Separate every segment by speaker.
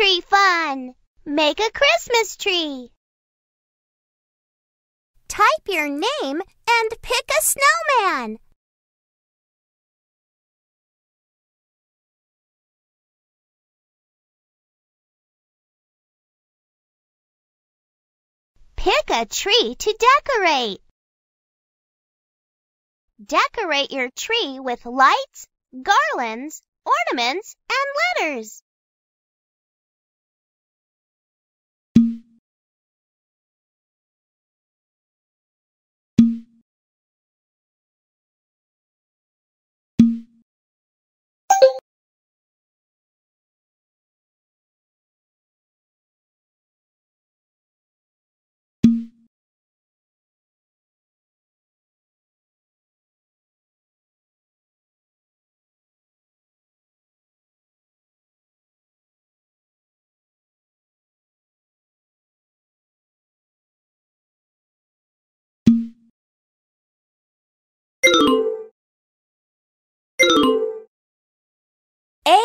Speaker 1: tree fun! Make a Christmas tree!
Speaker 2: Type your name and pick a snowman. Pick a tree to decorate. Decorate your tree with lights, garlands, ornaments, and letters.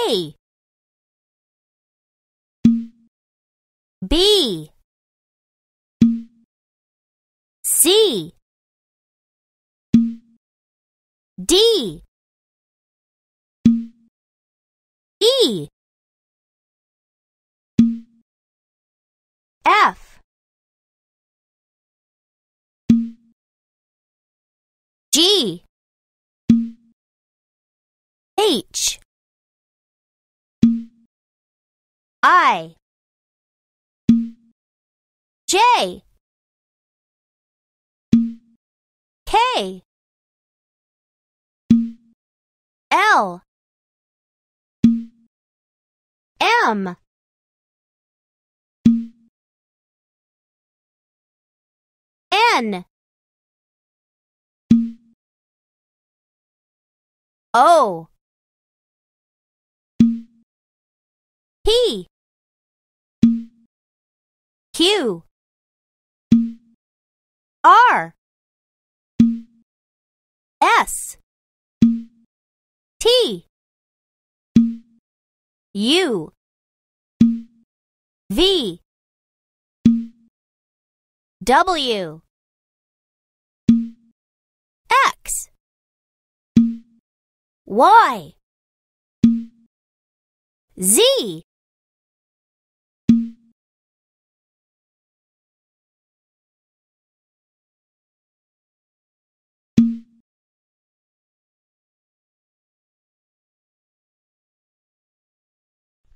Speaker 2: A B C D E F G H I J K L M N O Q R S T U V W X Y Z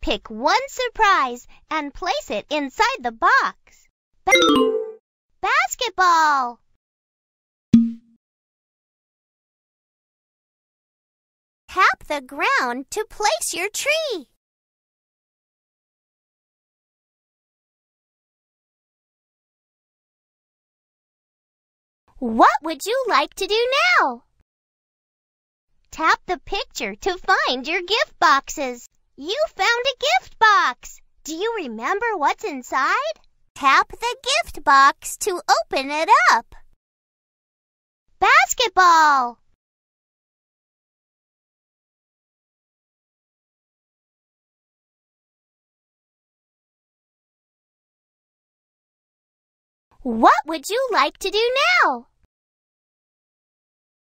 Speaker 2: Pick one surprise and place it inside the box. Ba basketball! Tap the ground to place your tree. What would you like to do now?
Speaker 1: Tap the picture to find your gift boxes. You found a gift box! Do you remember what's inside? Tap the gift box to open it
Speaker 2: up. Basketball! What would you like to do now?